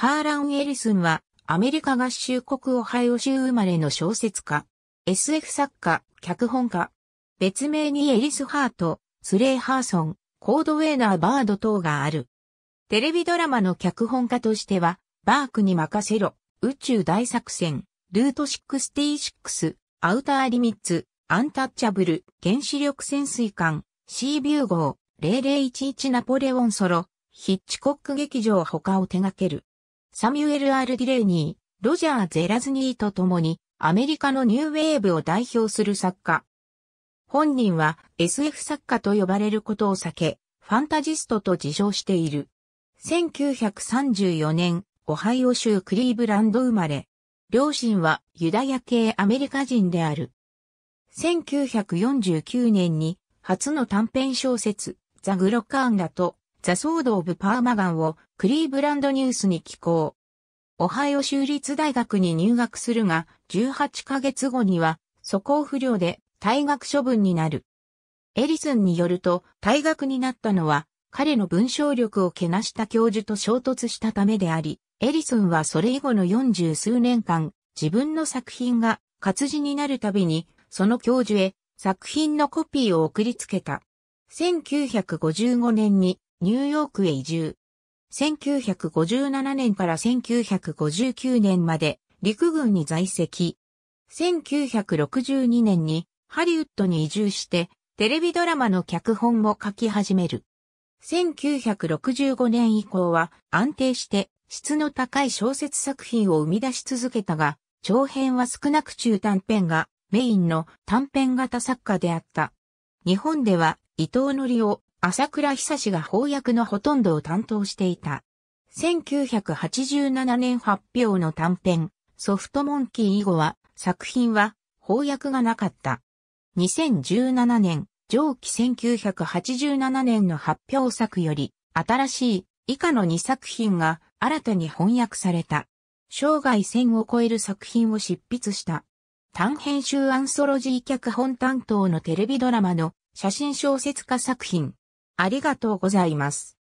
ハーラン・エリスンは、アメリカ合衆国オハイオ州生まれの小説家、SF 作家、脚本家。別名にエリス・ハート、スレイ・ハーソン、コードウェーナー・バード等がある。テレビドラマの脚本家としては、バークに任せろ、宇宙大作戦、ルート66、アウター・リミッツ、アンタッチャブル、原子力潜水艦、シービュー号、0011ナポレオンソロ、ヒッチコック劇場他を手掛ける。サミュエル・アール・ディレイニー、ロジャー・ゼラズニーと共に、アメリカのニューウェーブを代表する作家。本人は SF 作家と呼ばれることを避け、ファンタジストと自称している。1934年、オハイオ州クリーブランド生まれ。両親はユダヤ系アメリカ人である。1949年に初の短編小説、ザ・グロカーンだと、ザ・ソード・オブ・パーマガンをクリーブランドニュースに寄稿。オハイオ州立大学に入学するが、18ヶ月後には、素行不良で退学処分になる。エリスンによると、退学になったのは、彼の文章力をけなした教授と衝突したためであり、エリスンはそれ以後の40数年間、自分の作品が活字になるたびに、その教授へ作品のコピーを送りつけた。1955年にニューヨークへ移住。1957年から1959年まで陸軍に在籍。1962年にハリウッドに移住してテレビドラマの脚本も書き始める。1965年以降は安定して質の高い小説作品を生み出し続けたが、長編は少なく中短編がメインの短編型作家であった。日本では伊藤則夫、朝倉久志が翻訳のほとんどを担当していた。1987年発表の短編、ソフトモンキー以後は、作品は翻訳がなかった。2017年、上記1987年の発表作より、新しい以下の2作品が新たに翻訳された。生涯1000を超える作品を執筆した。短編集アンソロジー脚本担当のテレビドラマの写真小説家作品、ありがとうございます。